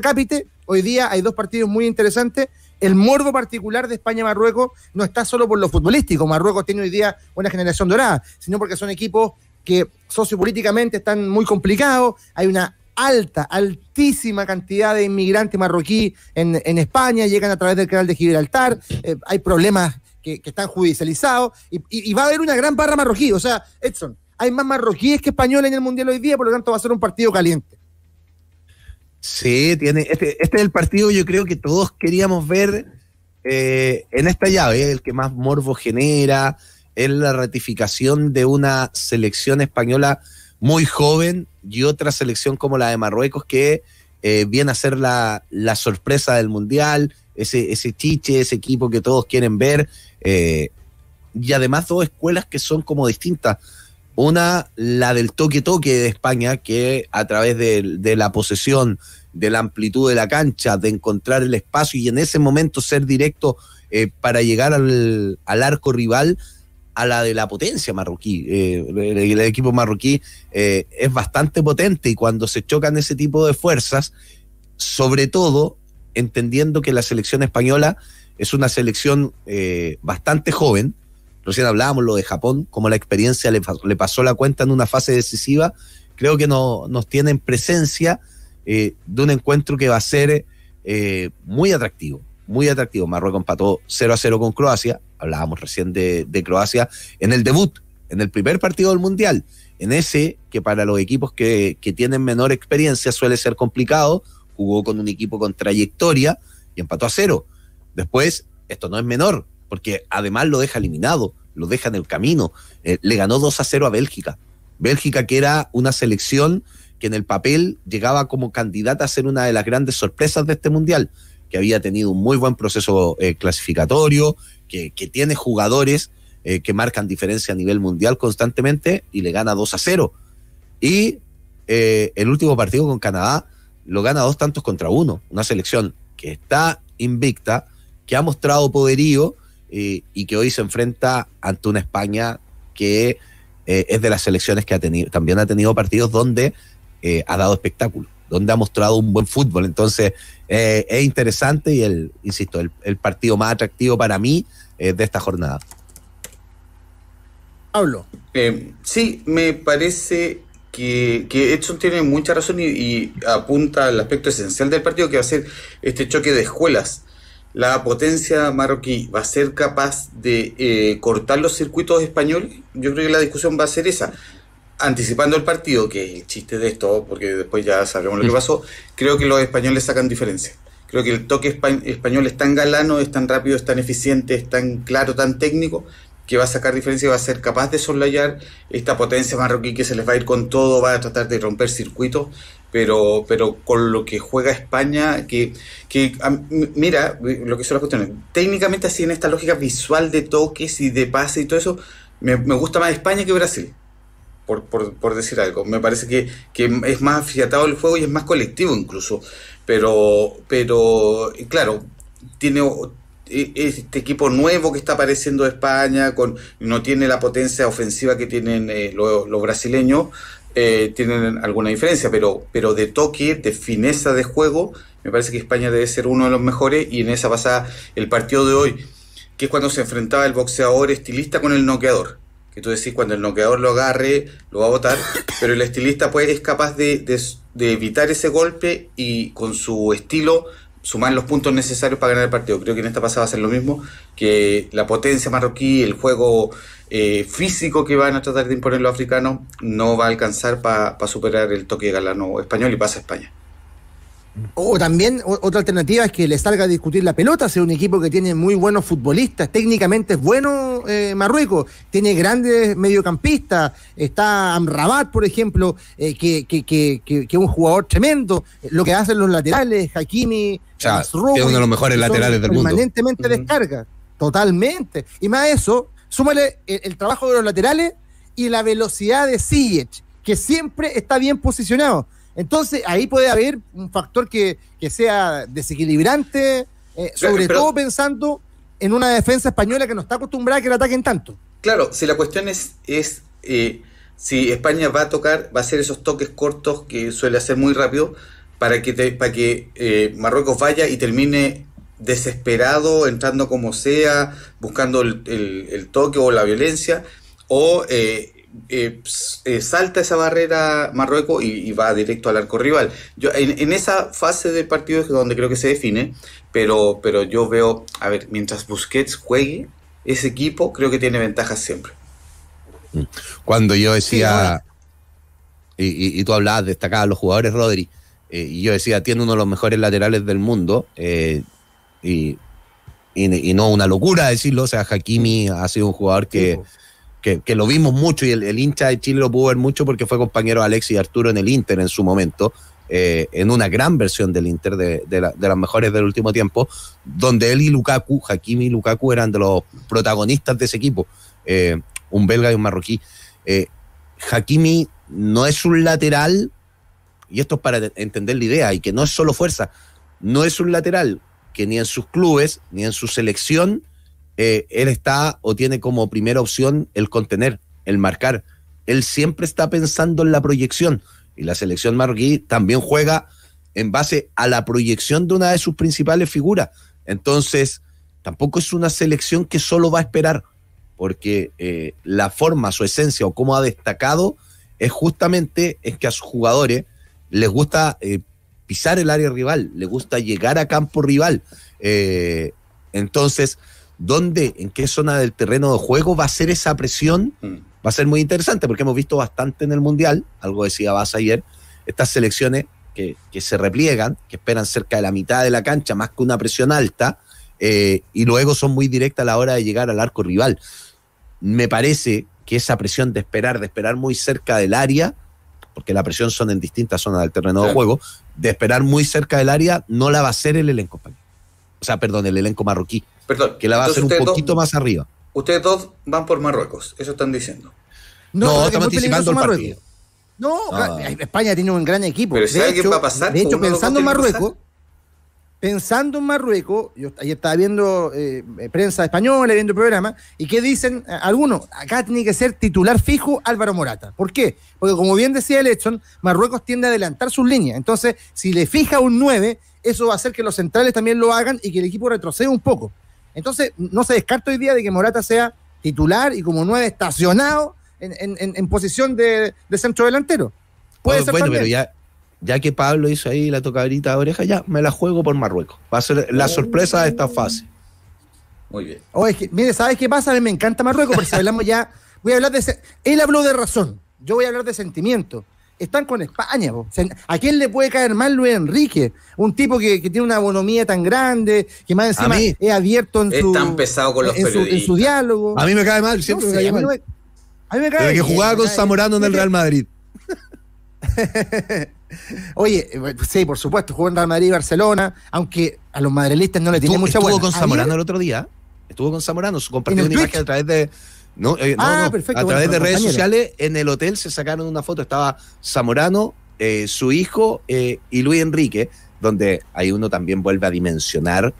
Capite, hoy día hay dos partidos muy interesantes. El morbo particular de España-Marruecos no está solo por lo futbolístico. Marruecos tiene hoy día una generación dorada, sino porque son equipos que sociopolíticamente están muy complicados. Hay una alta, altísima cantidad de inmigrantes marroquíes en, España, llegan a través del canal de Gibraltar. Eh, hay problemas que, están judicializados y va a haber una gran barra marroquí. O sea, Edson, hay más marroquíes que españoles en el mundial hoy día, por lo tanto va a ser un partido caliente. Sí, tiene. Este, este, es el partido yo creo que todos queríamos ver eh, en esta llave, el que más morbo genera, es la ratificación de una selección española muy joven y otra selección como la de Marruecos que eh, viene a ser la, sorpresa del Mundial, ese, ese chiche, ese equipo que todos quieren ver. Eh, y además dos escuelas que son como distintas. Una, la del toque-toque de España, que a través de, la posesión, de la amplitud de la cancha, de encontrar el espacio y en ese momento ser directo eh, para llegar al, arco rival, a la de la potencia marroquí. Eh, el, equipo marroquí eh, es bastante potente y cuando se chocan ese tipo de fuerzas, sobre todo entendiendo que la selección española es una selección bastante joven, Recién hablábamos lo de Japón, como la experiencia le, pasó la cuenta en una fase decisiva. Creo que no, nos tienen presencia eh, de un encuentro que va a ser eh, muy atractivo, muy atractivo. Marruecos empató 0 a 0 con Croacia, hablábamos recién de, de Croacia, en el debut, en el primer partido del Mundial, en ese que para los equipos que, que tienen menor experiencia suele ser complicado, jugó con un equipo con trayectoria y empató a cero. Después, esto no es menor, porque además lo deja eliminado, lo deja en el camino. Eh, le ganó 2 a 0 a Bélgica. Bélgica que era una selección que en el papel llegaba como candidata a ser una de las grandes sorpresas de este mundial, que había tenido un muy buen proceso eh, clasificatorio, que, tiene jugadores eh, que marcan diferencia a nivel mundial constantemente y le gana 2 a 0. Y el último partido con Canadá lo gana dos tantos contra uno, una selección que está invicta, que ha mostrado poderío y que hoy se enfrenta ante una España que eh, es de las selecciones que ha tenido, también ha tenido partidos donde eh, ha dado espectáculo, donde ha mostrado un buen fútbol. Entonces, eh, es interesante y el, insisto, el, partido más atractivo para mí de esta jornada. Pablo. sí, me parece que, Edson tiene mucha razón y, apunta al aspecto esencial del partido, que va a ser este choque de escuelas la potencia marroquí va a ser capaz de eh, cortar los circuitos españoles, yo creo que la discusión va a ser esa. Anticipando el partido, que es el chiste de esto, porque después ya sabremos lo que pasó, creo que los españoles sacan diferencia. Creo que el toque español es tan galano, es tan rápido, es tan eficiente, es tan claro, tan técnico, que va a sacar diferencia y va a ser capaz de soslayar esta potencia marroquí que se les va a ir con todo, va a tratar de romper circuitos pero, pero con lo que juega España, que, mira, eh, lo que son las cuestiones, técnicamente así en esta lógica visual de toques y de pase y todo eso, me, gusta más España que Brasil, por, por, decir algo. Me parece que, es más afiatado el juego y es más colectivo incluso, pero, pero eh, claro, tiene e, este equipo nuevo que está apareciendo España, con, no tiene la potencia ofensiva que tienen eh, los brasileños, eh, tienen alguna diferencia, pero, pero de toque, de fineza de juego, me parece que España debe ser uno de los mejores y en esa pasada el partido de hoy, que es cuando se enfrentaba el boxeador estilista con el noqueador. Que tú decís, cuando el noqueador lo agarre, lo va a botar, pero el estilista pues es capaz de, de evitar ese golpe y con su estilo sumar los puntos necesarios para ganar el partido. Creo que en esta pasada va a ser lo mismo, que la potencia marroquí, el juego eh, físico que van a tratar de imponer los africanos no va a alcanzar para superar el toque galano español y pasa a España. O también otra alternativa es que le salga a discutir la pelota, sea un equipo que tiene muy buenos futbolistas, técnicamente es bueno eh, Marruecos, tiene grandes mediocampistas, está Amrabat, por ejemplo, eh, que, que, que, que, es un jugador tremendo, lo que hacen los laterales, Hakimi, o es uno de los mejores laterales del mundo. Permanentemente descarga, totalmente. Y más eso, súmale el, trabajo de los laterales y la velocidad de Ziyech, que siempre está bien posicionado. Entonces ahí puede haber un factor que, sea desequilibrante, eh, sobre todo pensando en una defensa española que no está acostumbrada a que la ataquen tanto. Claro, si la cuestión es, es eh, si España va a tocar, va a hacer esos toques cortos que suele hacer muy rápido para que, para que eh, Marruecos vaya y termine desesperado, entrando como sea, buscando el, toque o la violencia, o eh, eh, eh, salta esa barrera Marruecos y, va directo al arco rival. Yo, en, esa fase del partido es donde creo que se define, pero, pero yo veo, a ver, mientras Busquets juegue, ese equipo creo que tiene ventajas siempre. Mm. Cuando yo decía, y, y, tú hablabas, destacabas los jugadores, Rodri, y yo decía, tiene uno de los mejores laterales del mundo, eh, y, y, no una locura decirlo, o sea, Hakimi ha sido un jugador pues. que, que, lo vimos mucho y el, hincha de Chile lo pudo ver mucho porque fue compañero de Alex y Arturo en el Inter en su momento, eh, en una gran versión del Inter, de, las mejores del último tiempo, donde él y Lukaku, Hakimi y Lukaku eran de los protagonistas de ese equipo, eh, un belga y un marroquí. Eh, Hakimi no es un lateral, y esto es para entender la idea, y que no es solo fuerza, no es un lateral, que ni en sus clubes, ni en su selección, eh, él está o tiene como primera opción el contener, el marcar. Él siempre está pensando en la proyección. Y la selección marroquí también juega en base a la proyección de una de sus principales figuras. Entonces, tampoco es una selección que solo va a esperar, porque eh, la forma, su esencia o cómo ha destacado es justamente es que a sus jugadores les gusta eh, el área rival, le gusta llegar a campo rival. Eh, entonces, ¿dónde, en qué zona del terreno de juego va a ser esa presión? Mm. Va a ser muy interesante porque hemos visto bastante en el Mundial, algo decía Vas ayer, estas selecciones que, se repliegan, que esperan cerca de la mitad de la cancha, más que una presión alta, eh, y luego son muy directas a la hora de llegar al arco rival. Me parece que esa presión de esperar, de esperar muy cerca del área, porque la presión son en distintas zonas del terreno de juego, de esperar muy cerca del área, no la va a hacer el elenco O sea, perdón, el elenco marroquí. Perdón. Que la va a hacer un poquito más arriba. Ustedes dos van por Marruecos, eso están diciendo. No, no estamos anticipando el partido. No, España tiene un gran equipo. Pero de si hecho, va a pasar, de pues hecho pensando en Marruecos pensando en Marruecos, yo ahí estaba viendo eh, eh, prensa española, viendo el programa, y qué dicen eh, algunos, acá tiene que ser titular fijo Álvaro Morata. ¿Por qué? Porque como bien decía el Lechon, Marruecos tiende a adelantar sus líneas. Entonces, si le fija un 9, eso va a hacer que los centrales también lo hagan y que el equipo retroceda un poco. Entonces, no se descarta hoy día de que Morata sea titular y como 9 estacionado en, posición de, de centro delantero. Puede ah, ser ya que Pablo hizo ahí la tocadita de oreja, ya me la juego por Marruecos. Va a ser la sorpresa de esta fase. Muy bien. mire, ¿sabes qué pasa? A mí me encanta Marruecos, pero si hablamos ya, voy a hablar de... Él habló de razón, yo voy a hablar de sentimiento. Están con España. ¿A quién le puede caer mal Luis Enrique? Un tipo que, tiene una bonomía tan grande, que más encima es abierto en es su... tan pesado con los diálogo. A mí me cae mal, siempre me cae mal. A mí, me, que jugaba con Zamorano en el Real Madrid. Oye, eh, sí, por supuesto, jugó en Real Madrid y Barcelona, aunque a los madrelistas no le tiene mucha buena. Estuvo con Zamorano el otro día, estuvo con Zamorano, compartió una imagen a través de... No, eh, ah, a través de redes sociales en el hotel se sacaron una foto, estaba Zamorano, eh, su hijo y Luis Enrique, donde ahí uno también vuelve a dimensionar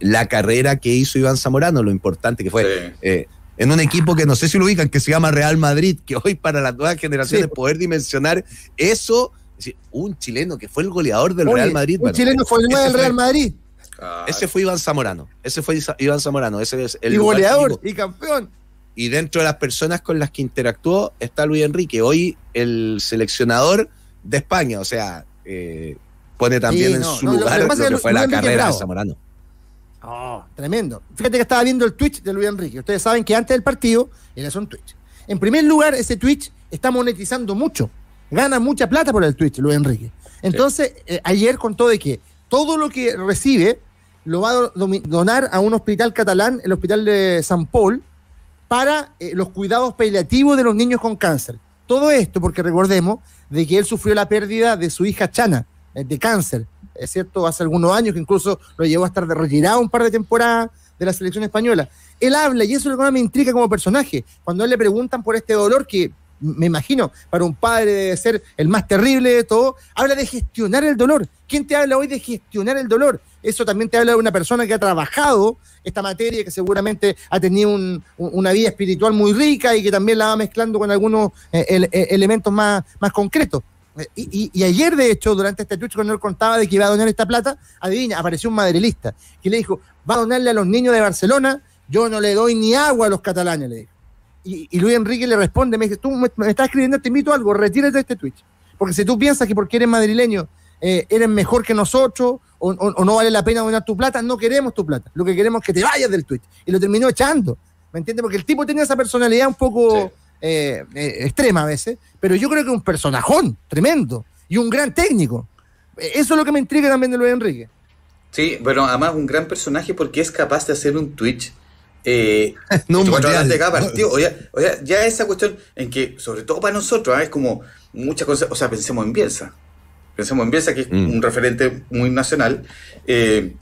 la carrera que hizo Iván Zamorano, lo importante que fue. en un equipo que no sé si lo ubican, que se llama Real Madrid, que hoy para las nuevas generaciones poder dimensionar eso un chileno que fue el goleador del Real Madrid. Un chileno fue el del Real Madrid. ese fue Iván Zamorano. Ese fue Iván Zamorano. Ese es el y goleador y campeón. Y dentro de las personas con las que interactuó está Luis Enrique, hoy el seleccionador de España. O sea, eh, pone también en su lugar lo que, fue la carrera de Zamorano. Ah, tremendo. Fíjate que estaba viendo el Twitch de Luis Enrique. Ustedes saben que antes del partido él hace un Twitch. En primer lugar, ese Twitch está monetizando mucho gana mucha plata por el Twitch, Luis Enrique. Entonces, eh, ayer contó de que todo lo que recibe lo va a donar a un hospital catalán, el hospital de San Paul, para eh, los cuidados paliativos de los niños con cáncer. Todo esto porque recordemos de que él sufrió la pérdida de su hija Chana, eh, de cáncer, es cierto, hace algunos años que incluso lo llevó a estar retirado un par de temporadas de la selección española. Él habla y eso es lo que me intriga como personaje. Cuando él le preguntan por este dolor que me imagino, para un padre debe ser el más terrible de todo, habla de gestionar el dolor. ¿Quién te habla hoy de gestionar el dolor? Eso también te habla de una persona que ha trabajado esta materia, que seguramente ha tenido una vida espiritual muy rica y que también la va mezclando con algunos eh, eh, elementos más, más concretos. Eh, y, ayer, de hecho, durante este Twitch, cuando él contaba de que iba a donar esta plata, adivina, apareció un madrilista que le dijo, va a donarle a los niños de Barcelona, yo no le doy ni agua a los catalanes, le dijo. Y, Luis Enrique le responde, me dice, tú me, estás escribiendo, te invito a algo, retírate de este Twitch, Porque si tú piensas que porque eres madrileño eh, eres mejor que nosotros o, no vale la pena donar tu plata, no queremos tu plata. Lo que queremos es que te vayas del Twitch, Y lo terminó echando. ¿Me entiendes? Porque el tipo tenía esa personalidad un poco eh, eh, extrema a veces, pero yo creo que es un personajón tremendo y un gran técnico. Eso es lo que me intriga también de Luis Enrique. Sí, bueno, además un gran personaje porque es capaz de hacer un Twitch eh, no, O ya, ya, esa cuestión en que, sobre todo para nosotros, ¿eh? es como muchas cosas. O sea, pensemos en Bielsa. Pensemos en Bielsa, que es mm. un referente muy nacional. Eh,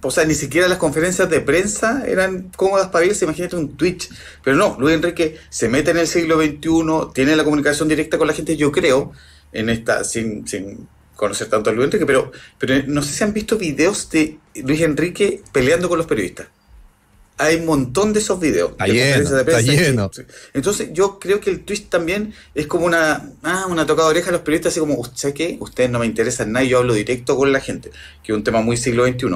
o sea, ni siquiera las conferencias de prensa eran cómodas para Bielsa, imagínate un Twitch. Pero no, Luis Enrique se mete en el siglo XXI, tiene la comunicación directa con la gente, yo creo, en esta, sin, sin conocer tanto a Luis Enrique, pero, pero no sé si han visto videos de Luis Enrique peleando con los periodistas hay un montón de esos videos. Está, lleno, Entonces yo creo que el twist también es como una, ah, una tocada de oreja a los periodistas, así como, ¿sabes qué? Ustedes no me interesan nada, yo hablo directo con la gente, que es un tema muy siglo XXI.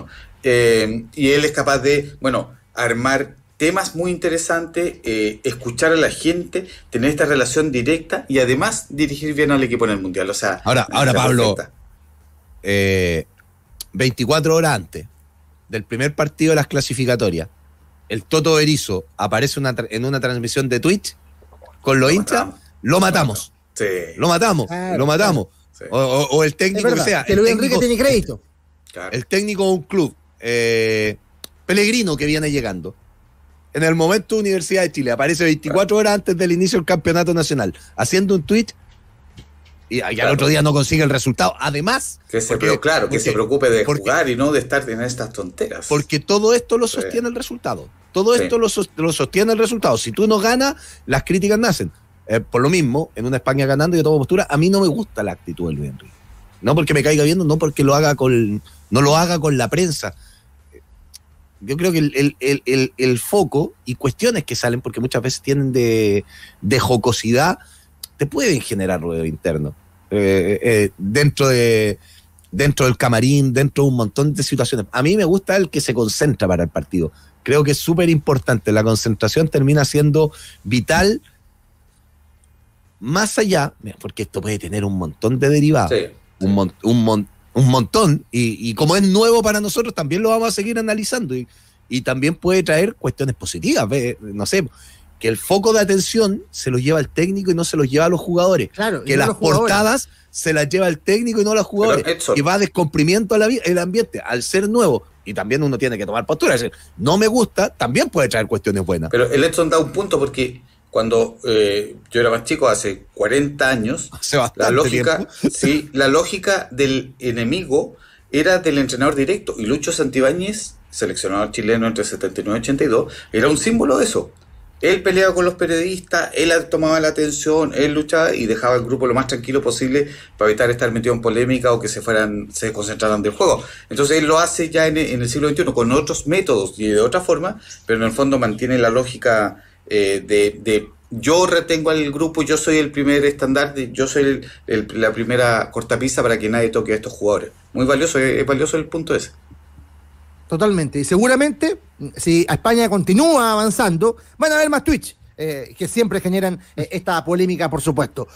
Eh, y él es capaz de, bueno, armar temas muy interesantes, eh, escuchar a la gente, tener esta relación directa y además dirigir bien al equipo en el Mundial. O sea, ahora, ahora Pablo, 24 eh, horas antes del primer partido de las clasificatorias el Toto Erizo aparece en una transmisión de Twitch con los hinchas, lo matamos. Lo matamos, lo matamos. O, el técnico sea. tiene crédito. El técnico de un club, eh, Pelegrino que viene llegando. En el momento Universidad de Chile, aparece 24 horas antes del inicio del campeonato nacional, haciendo un tweet y al otro día no consigue el resultado. Además. Que se, claro, que se preocupe de jugar y no de estar en estas tonteras. Porque todo esto lo sostiene el resultado. Todo esto lo, sostiene el resultado. Si tú no ganas, las críticas nacen. Eh, por lo mismo, en una España ganando, yo tomo postura. A mí no me gusta la actitud de Luis Enrique. No porque me caiga viendo, no porque lo haga con, no lo haga con la prensa yo creo que el, el, foco y cuestiones que salen, porque muchas veces tienen de, de jocosidad, te pueden generar ruido interno. Eh, eh, dentro de dentro del camarín, dentro de un montón de situaciones. A mí me gusta el que se concentra para el partido. Creo que es súper importante. La concentración termina siendo vital más allá, porque esto puede tener un montón de derivados. Un, montón. Y, como es nuevo para nosotros, también lo vamos a seguir analizando. Y, y también puede traer cuestiones positivas. No sé, que el foco de atención se lo lleva el técnico y no se lo lleva a los jugadores. que las portadas se las lleva el técnico y no a los jugadores. y va descomprimiendo a la, el ambiente al ser nuevo. Y también uno tiene que tomar postura. decir, no me gusta, también puede traer cuestiones buenas. Pero el Edson da un punto porque cuando eh, yo era más chico, hace 40 años, la lógica, sí, la lógica del enemigo era del entrenador directo. Y Lucho Santibáñez, seleccionador chileno entre 79 y 82, era un símbolo de eso. Él peleaba con los periodistas, él tomaba la atención, él luchaba y dejaba al grupo lo más tranquilo posible para evitar estar metido en polémica o que se fueran, se concentraran del juego. Entonces él lo hace ya en, el siglo XXI con otros métodos y de otra forma, pero en el fondo mantiene la lógica eh, de, yo retengo al grupo, yo soy el primer estandarte, yo soy la primera cortapisa para que nadie toque a estos jugadores. Muy valioso, es valioso el punto ese. Totalmente. Y seguramente, si España continúa avanzando, van a haber más Twitch, eh, que siempre generan eh, esta polémica, por supuesto.